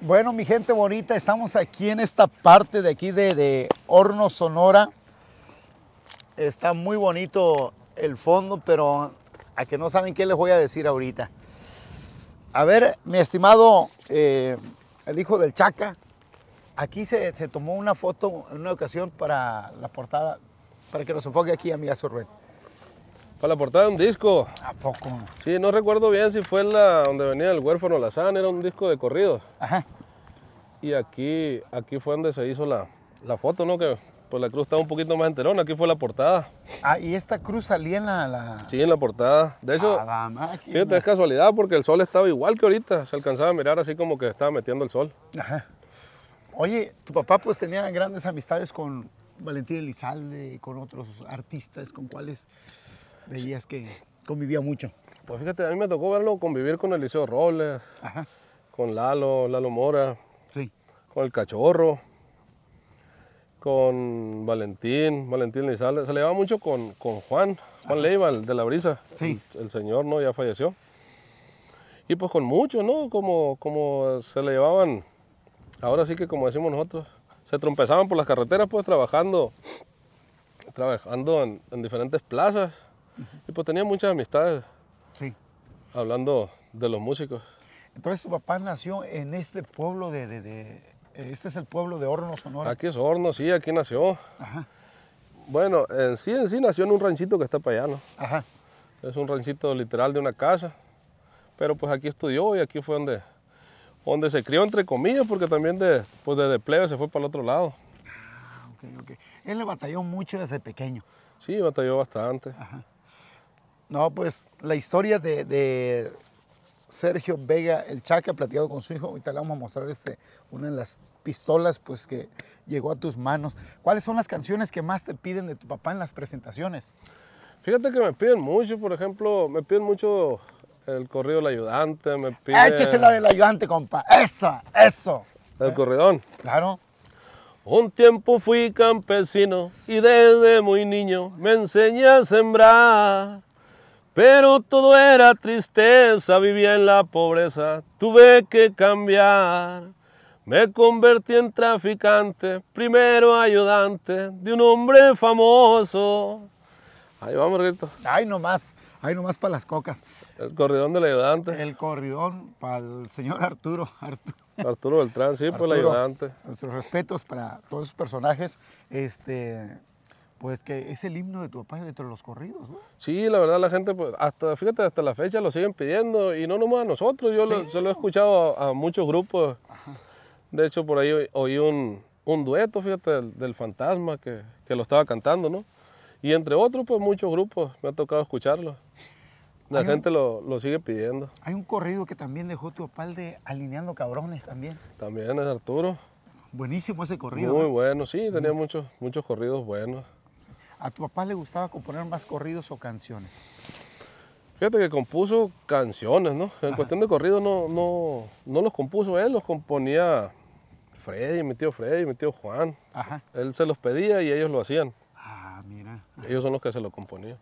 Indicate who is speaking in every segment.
Speaker 1: Bueno, mi gente bonita, estamos aquí en esta parte de aquí de, Horno Sonora. Está muy bonito el fondo, pero a que no saben qué les voy a decir ahorita. A ver, mi estimado, eh, el hijo del Chaca, aquí se, tomó una foto en una ocasión para la portada, para que nos enfoque aquí a mi
Speaker 2: para la portada de un disco. ¿A poco? Sí, no recuerdo bien si fue la donde venía el huérfano la era un disco de corrido. Ajá. Y aquí, aquí fue donde se hizo la, la foto, ¿no? Que pues, la cruz estaba un poquito más enterona, aquí fue la portada. Ah, y esta cruz salía en la. Sí, en la portada. De hecho, ah, fíjate, es casualidad porque el sol estaba igual que ahorita. Se alcanzaba a mirar así como que estaba metiendo el sol. Ajá. Oye, tu papá pues tenía
Speaker 1: grandes amistades con Valentín Elizalde, con otros artistas, con cuáles veías que convivía mucho.
Speaker 2: Pues fíjate, a mí me tocó verlo convivir con Eliseo Robles, con Lalo, Lalo Mora, con el Cachorro, con Valentín, Valentín Lizalde. Se le llevaba mucho con, con Juan, Juan Leiva, de la brisa. Sí. El, señor, ¿no? Ya falleció. Y pues con muchos, ¿no? Como, como se le llevaban, ahora sí que como decimos nosotros, se trompezaban por las carreteras, pues trabajando, trabajando en diferentes plazas y pues tenía muchas amistades. Sí. Hablando de los músicos.
Speaker 1: Entonces tu papá nació en este pueblo de, eh, este es el pueblo de Hornos, Sonora. Aquí
Speaker 2: es Hornos, sí, aquí nació. Bueno, en sí, sí nació en un ranchito que está para allá, ¿no? Ajá. Es un ranchito literal de una casa. Pero pues aquí estudió y aquí fue donde, donde se crió, entre comillas, porque también de, pues plebe se fue para el otro lado. Ah, ok, ok. Él le batalló mucho desde pequeño. Sí, batalló bastante. Ajá.
Speaker 1: No, pues la historia de, Sergio Vega, el ha platicado con su hijo. Ahorita le vamos a mostrar este, una de las pistolas pues, que llegó a tus manos. ¿Cuáles son las canciones que más te piden de tu papá en las presentaciones?
Speaker 2: Fíjate que me piden mucho, por ejemplo, me piden mucho el corrido del ayudante, me piden... Échese la
Speaker 1: del ayudante, compa. Esa, eso.
Speaker 2: El corridón. Claro. Un tiempo fui campesino y desde muy niño me enseñé a sembrar. Pero todo era tristeza, vivía en la pobreza, tuve que cambiar. Me convertí en traficante, primero ayudante de un hombre famoso. Ahí vamos, Rito. Ahí nomás, ahí nomás para las cocas. El corridón del ayudante. El corridón para el
Speaker 1: señor Arturo.
Speaker 2: Arturo, Beltrán, sí, por pues, el ayudante. Nuestros
Speaker 1: respetos para todos esos personajes. Este, pues que es el himno de tu dentro de los corridos, ¿no?
Speaker 2: Sí, la verdad la gente, pues, hasta, fíjate, hasta la fecha lo siguen pidiendo y no nomás a nosotros, yo se lo he escuchado a, muchos grupos. De hecho, por ahí oí un, dueto, fíjate, del, fantasma que, lo estaba cantando, ¿no? Y entre otros, pues muchos grupos me ha tocado escucharlo. La gente lo, sigue pidiendo.
Speaker 1: Hay un corrido que también dejó tu papá Alineando Cabrones también.
Speaker 2: También es Arturo. Buenísimo ese corrido. Muy bueno, sí, tenía mm. muchos, muchos corridos buenos.
Speaker 1: ¿A tu papá le gustaba componer más corridos o canciones?
Speaker 2: Fíjate que compuso canciones, ¿no? En cuestión de corridos no, no, no los compuso él, los componía Freddy, mi tío Freddy, mi tío Juan. Ajá. Él se los pedía y ellos lo hacían. Ah, mira. Ellos son los que se lo componían.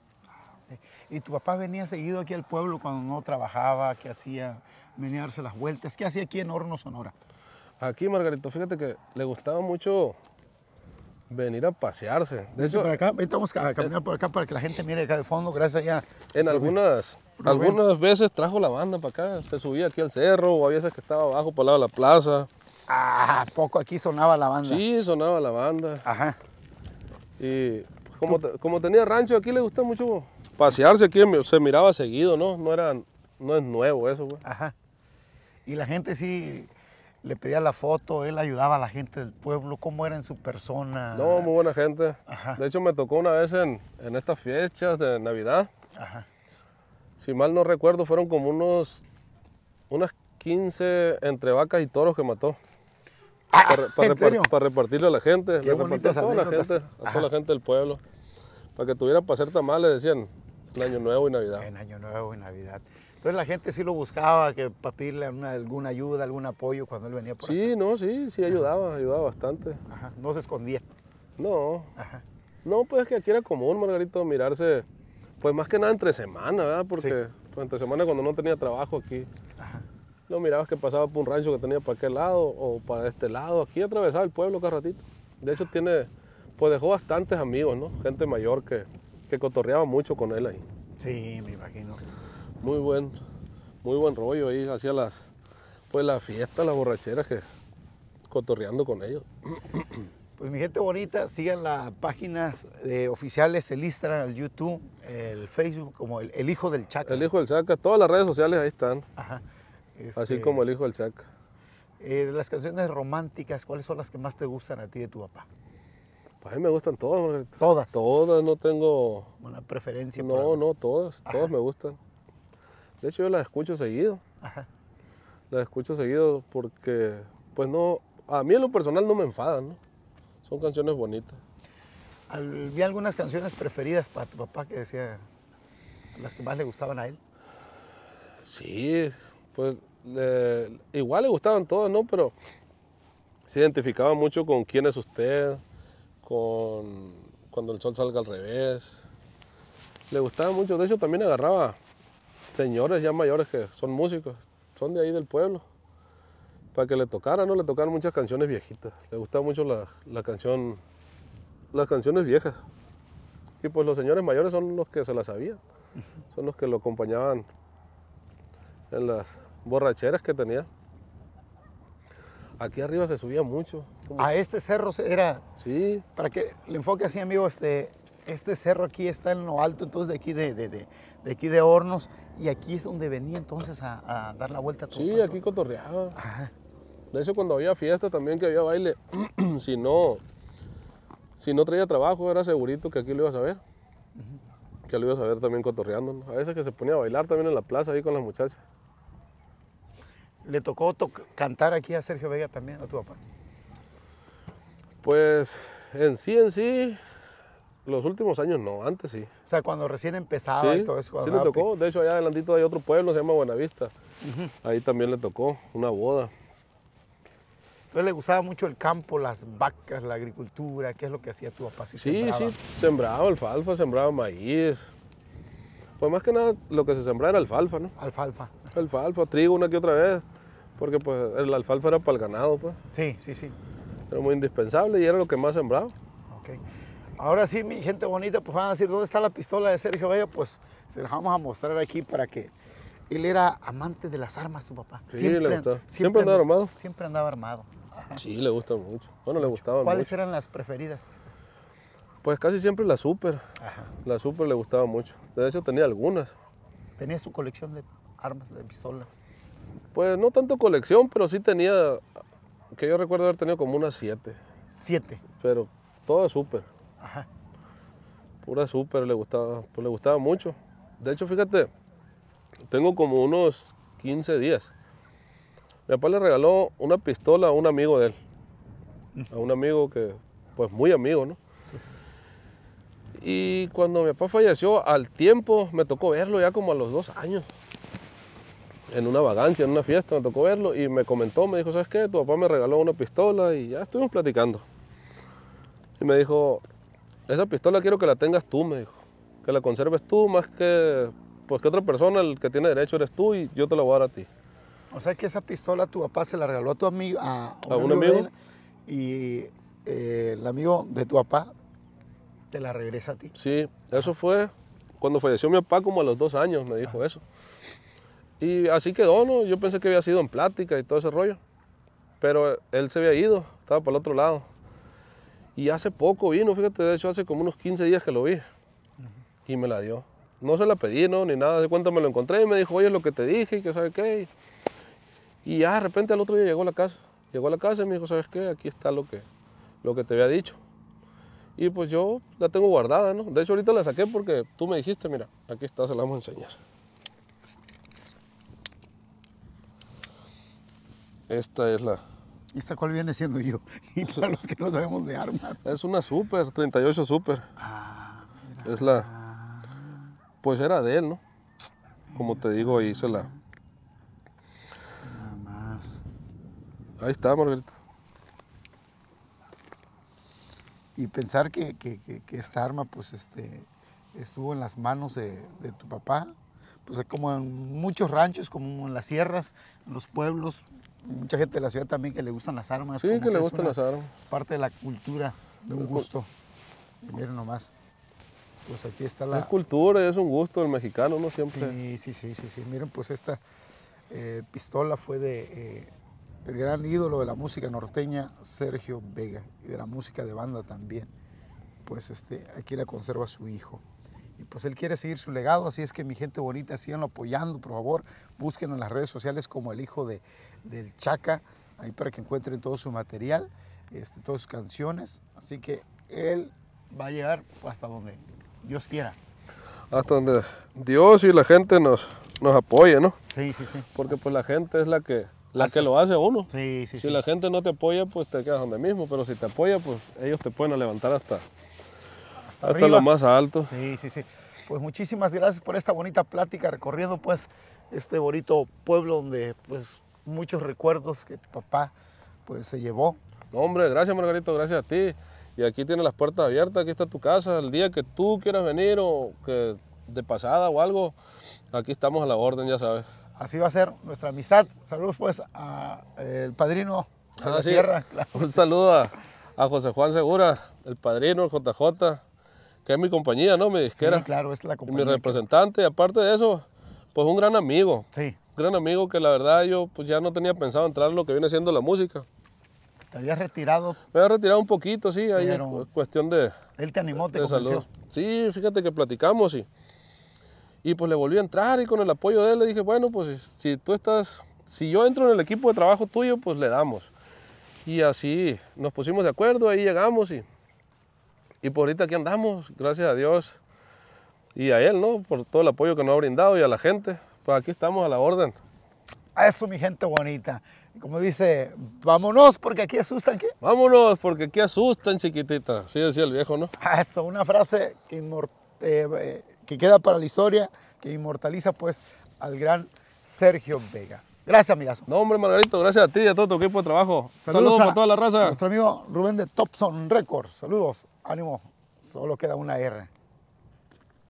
Speaker 1: ¿Y tu papá venía seguido aquí al pueblo cuando no trabajaba? ¿Qué hacía? Venía a darse las vueltas. ¿Qué hacía aquí en Horno, Sonora?
Speaker 2: Aquí, Margarito, fíjate que le gustaba mucho venir a pasearse. De hecho, para acá,
Speaker 1: ahorita vamos a eh, caminar por acá para que la gente mire acá de fondo, gracias ya.
Speaker 2: En este, algunas, algunas veces trajo la banda para acá, se subía aquí al cerro, o había veces que estaba abajo para el lado de la plaza.
Speaker 1: Ah, poco aquí sonaba la banda.
Speaker 2: Sí, sonaba la banda. Ajá. Y como, como tenía rancho, aquí le gustaba mucho pasearse, aquí se miraba seguido, ¿no? No, era, no es nuevo eso, güey. Pues. Ajá.
Speaker 1: Y la gente sí, le pedía la foto, él ayudaba a la gente del pueblo, cómo era en su persona. No, muy
Speaker 2: buena gente. De hecho, me tocó una vez en, estas fechas de Navidad. Si mal no recuerdo, fueron como unos unas 15 entre vacas y toros que mató. Ah, para, para, repartirle a la gente, a toda la gente, a toda la gente del pueblo. Para que tuviera para hacer tamales, decían, en Año Nuevo y Navidad. En Año Nuevo y Navidad.
Speaker 1: Entonces la gente sí lo buscaba, que para pedirle alguna
Speaker 2: ayuda, algún apoyo cuando él venía por sí, no, sí, sí ayudaba, ayudaba bastante. Ajá, no se escondía. No. Ajá. No, pues es que aquí era común, Margarito, mirarse, pues más que nada entre semana, ¿verdad? Porque entre semana cuando no tenía trabajo aquí, Ajá. lo mirabas que pasaba por un rancho que tenía para aquel lado o para este lado. Aquí atravesaba el pueblo cada ratito. De hecho, tiene, pues dejó bastantes amigos, ¿no? Gente mayor que, que cotorreaba mucho con él ahí. Sí, me imagino muy buen, muy buen rollo ahí hacia las, pues la fiesta, las borrachera, que cotorreando con ellos. Pues mi
Speaker 1: gente bonita, sigan las páginas oficiales, el Instagram, el YouTube, el
Speaker 2: Facebook, como el, Hijo del Chaca. El Hijo del Chaca, todas las redes sociales ahí están. Ajá. así este, como el Hijo del Chaca. Eh,
Speaker 1: las canciones románticas, ¿cuáles son las que más te gustan a ti de tu papá?
Speaker 2: Pues a mí me gustan todas. Todas. Todas, no tengo... Una preferencia. No, no, todas, todas me gustan. De hecho, yo las escucho seguido. Las escucho seguido porque, pues no, a mí en lo personal no me enfadan, ¿no? Son canciones bonitas.
Speaker 1: Al, vi algunas canciones preferidas para tu papá que decía las que más le gustaban a él.
Speaker 2: Sí, pues igual le gustaban todas, ¿no? Pero se identificaba mucho con quién es usted, con cuando el sol salga al revés. Le gustaba mucho, de hecho también agarraba señores ya mayores que son músicos, son de ahí del pueblo. Para que le tocaran, ¿no? Le tocaran muchas canciones viejitas. Le gustaba mucho la, canción, las canciones viejas. Y pues los señores mayores son los que se las sabían. Son los que lo acompañaban en las borracheras que tenía. Aquí arriba se subía mucho. A este cerro era.
Speaker 1: Sí. Para que le enfoque así, amigo, este, este cerro aquí está en lo alto, entonces de aquí de, de, de, de aquí de Hornos, y aquí es donde venía entonces a, dar la vuelta. A tu, sí, aquí
Speaker 2: cotorreaba. De hecho, cuando había fiesta también, que había baile, si no, si no traía trabajo, era segurito que aquí lo ibas a ver. Que lo ibas a ver también cotorreando. A veces que se ponía a bailar también en la plaza ahí con las muchachas. ¿Le
Speaker 1: tocó cantar aquí a Sergio Vega también, a tu papá?
Speaker 2: Pues en sí, en sí, los últimos años no, antes sí. O sea, cuando recién empezaba y todo eso. Sí, le tocó. De hecho, allá adelantito hay otro pueblo, se llama Buenavista. Ahí también le tocó una boda. Entonces le gustaba mucho el campo, las vacas, la agricultura.
Speaker 1: ¿Qué es lo que hacía tu papá? Si sí, sembraba? sí,
Speaker 2: sembraba alfalfa, sembraba maíz. Pues más que nada lo que se sembraba era alfalfa, ¿no? Alfalfa. Alfalfa, trigo una que otra vez. Porque pues el alfalfa era para el ganado, pues. Sí, sí, sí. Era muy indispensable y era lo que más sembraba. Ok. Ahora sí, mi gente bonita, pues van a decir, ¿dónde está la pistola de Sergio Vaya, Pues
Speaker 1: se la vamos a mostrar aquí para que... Él era amante de las armas, su papá. Sí, siempre, le gustaba. Siempre, andaba armado. Siempre andaba armado.
Speaker 2: Sí, le gustaba mucho. Bueno, le gustaba mucho. ¿Cuáles eran
Speaker 1: las preferidas?
Speaker 2: Pues casi siempre la Super. Ajá. La Super le gustaba mucho. De hecho, tenía algunas.
Speaker 1: ¿Tenía su colección de armas, de pistolas?
Speaker 2: Pues no tanto colección, pero sí tenía, que yo recuerdo haber tenido como unas siete. ¿Siete? Pero todas Super. Pura súper, le gustaba, pues le gustaba mucho. De hecho, fíjate, tengo como unos 15 días. Mi papá le regaló una pistola a un amigo de él. A un amigo que, pues muy amigo, ¿no? Sí. Y cuando mi papá falleció, al tiempo me tocó verlo ya como a los dos años. En una vagancia, en una fiesta, me tocó verlo y me comentó, me dijo, ¿sabes qué? Tu papá me regaló una pistola y ya estuvimos platicando. Y me dijo, esa pistola quiero que la tengas tú, me dijo. Que la conserves tú más que, pues, que otra persona, el que tiene derecho eres tú y yo te la voy a dar a ti. O sea que esa
Speaker 1: pistola tu papá se la regaló a tu amigo, a, un, amigo,
Speaker 2: y eh, el
Speaker 1: amigo de tu papá
Speaker 2: te la regresa a ti. Sí, eso fue cuando falleció mi papá como a los dos años, me dijo eso. Y así quedó, ¿no? Yo pensé que había sido en plática y todo ese rollo. Pero él se había ido, estaba por el otro lado. Y hace poco vino, fíjate, de hecho hace como unos 15 días que lo vi. Y me la dio. No se la pedí, no, ni nada. De cuenta me lo encontré y me dijo, oye, lo que te dije y que sabe qué. Y ya de repente al otro día llegó a la casa. Llegó a la casa y me dijo, ¿sabes qué? Aquí está lo que, lo que te había dicho. Y pues yo la tengo guardada, ¿no? De hecho ahorita la saqué porque tú me dijiste, mira, aquí está, se la vamos a enseñar. Esta es la, ¿Esta cual viene siendo yo? Y pues, para los que no sabemos de armas. Es una Super, 38 Super. Ah, mira. Es la... Ah. Pues era de él, ¿no? Como te digo, ahí la... Nada más. Ahí está, Margarita.
Speaker 1: Y pensar que, esta arma, pues, este, estuvo en las manos de, de tu papá, pues como en muchos ranchos, como en las sierras, en los pueblos, mucha gente de la ciudad también que le gustan las armas. Sí, que, le gustan las armas. Es parte de la cultura, de un gusto. miren nomás. Pues aquí está la... Es
Speaker 2: cultura, es un gusto el mexicano, ¿no? Siempre. Sí,
Speaker 1: sí, sí, sí. sí. Miren, pues esta eh, pistola fue de... Eh, el gran ídolo de la música norteña, Sergio Vega, y de la música de banda también. Pues este, aquí la conserva su hijo y pues él quiere seguir su legado, así es que mi gente bonita, síganlo apoyando, por favor, búsquenlo en las redes sociales como el hijo de, del Chaca, ahí para que encuentren todo su material, este, todas sus canciones, así que él va a llegar hasta donde
Speaker 2: Dios quiera. Hasta donde Dios y la gente nos, nos apoye, ¿no? Sí, sí, sí. Porque pues la gente es la que, la que lo hace uno. Sí, sí, si la gente no te apoya, pues te quedas donde mismo, pero si te apoya, pues ellos te pueden levantar hasta, hasta lo más alto. Sí, sí, sí.
Speaker 1: Pues muchísimas gracias por esta bonita plática recorriendo pues este bonito pueblo donde pues muchos
Speaker 2: recuerdos que tu papá pues se llevó. Hombre, gracias Margarito, gracias a ti. Y aquí tienes las puertas abiertas, aquí está tu casa. El día que tú quieras venir o que de pasada o algo, aquí estamos a la orden, ya sabes.
Speaker 1: Así va a ser nuestra amistad. Saludos pues al padrino de ah, la sierra.
Speaker 2: Un saludo a, a José Juan Segura, el padrino, el JJ que es mi compañía, ¿no? Me disquera. Sí,
Speaker 1: claro, es la compañía. mi
Speaker 2: representante, y aparte de eso, pues un gran amigo. Sí. Un gran amigo que la verdad yo pues ya no tenía pensado entrar en lo que viene siendo la música. ¿Te habías retirado? Me había retirado un poquito, sí, ahí es cuestión de... Él te animó, te de Sí, fíjate que platicamos y, y pues le volví a entrar y con el apoyo de él le dije, bueno, pues si tú estás, si yo entro en el equipo de trabajo tuyo, pues le damos. Y así nos pusimos de acuerdo, ahí llegamos y y por ahorita aquí andamos, gracias a Dios y a él, ¿no? Por todo el apoyo que nos ha brindado y a la gente. Pues aquí estamos a la orden.
Speaker 1: A eso, mi gente bonita. Como dice, vámonos porque aquí asustan, ¿qué? Vámonos porque aquí asustan, chiquitita. Así decía el viejo, ¿no? A eso, una frase eh, eh, que, queda para la historia, que inmortaliza pues al gran Sergio Vega. Gracias, amigazo.
Speaker 2: No, hombre, Margarito, gracias a ti y a todo tu equipo de trabajo. Saludos, a, toda la raza. Nuestro
Speaker 1: amigo Rubén de Topson Records. Saludos. Ánimo, solo queda una R.